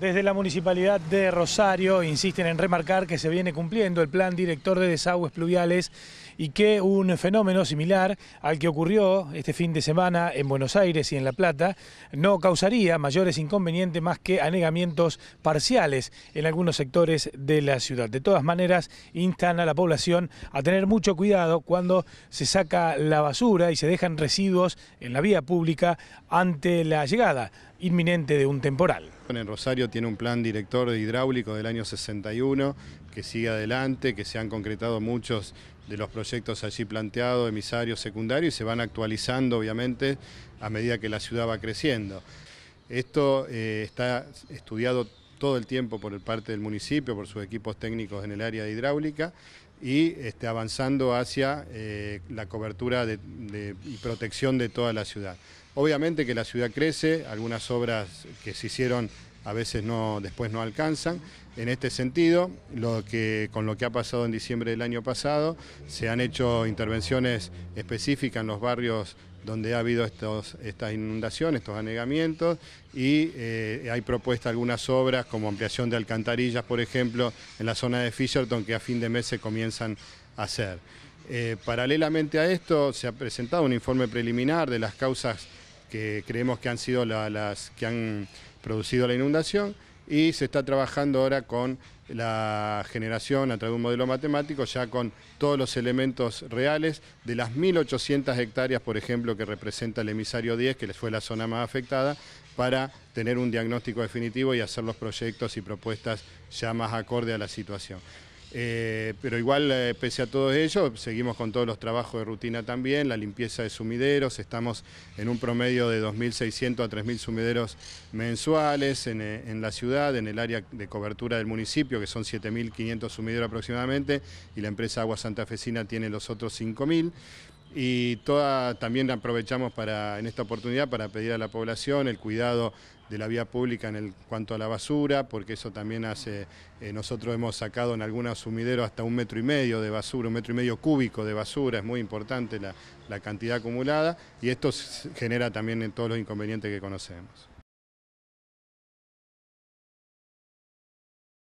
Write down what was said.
Desde la Municipalidad de Rosario insisten en remarcar que se viene cumpliendo el plan director de desagües pluviales y que un fenómeno similar al que ocurrió este fin de semana en Buenos Aires y en La Plata no causaría mayores inconvenientes más que anegamientos parciales en algunos sectores de la ciudad. De todas maneras, instan a la población a tener mucho cuidado cuando se saca la basura y se dejan residuos en la vía pública ante la llegada inminente de un temporal. En Rosario tiene un plan director de hidráulico del año 61 que sigue adelante, que se han concretado muchos de los proyectos allí planteados, emisarios secundarios, y se van actualizando obviamente a medida que la ciudad va creciendo. Esto eh, está estudiado todo el tiempo por parte del municipio, por sus equipos técnicos en el área de hidráulica, y este, avanzando hacia eh, la cobertura de, y protección de toda la ciudad. Obviamente que la ciudad crece, algunas obras que se hicieron a veces no, después no alcanzan. En este sentido, lo que, con lo que ha pasado en diciembre del año pasado, se han hecho intervenciones específicas en los barrios donde ha habido estas inundaciones, estos anegamientos, y eh, hay propuestas algunas obras como ampliación de alcantarillas, por ejemplo, en la zona de Fisherton, que a fin de mes se comienzan a hacer. Eh, paralelamente a esto, se ha presentado un informe preliminar de las causas que creemos que han sido las que han producido la inundación y se está trabajando ahora con la generación a través de un modelo matemático, ya con todos los elementos reales, de las 1.800 hectáreas, por ejemplo, que representa el emisario 10, que les fue la zona más afectada, para tener un diagnóstico definitivo y hacer los proyectos y propuestas ya más acorde a la situación. Eh, pero igual, eh, pese a todo ello, seguimos con todos los trabajos de rutina también, la limpieza de sumideros, estamos en un promedio de 2.600 a 3.000 sumideros mensuales eh, en, la ciudad, en el área de cobertura del municipio, que son 7.500 sumideros aproximadamente, y la empresa Agua Santa Fecina tiene los otros 5.000 y toda, también aprovechamos en esta oportunidad para pedir a la población el cuidado de la vía pública en cuanto a la basura, porque eso también hace, eh, nosotros hemos sacado en algunos sumideros hasta un metro y medio de basura, un metro y medio cúbico de basura, es muy importante la, la cantidad acumulada y esto genera también todos los inconvenientes que conocemos.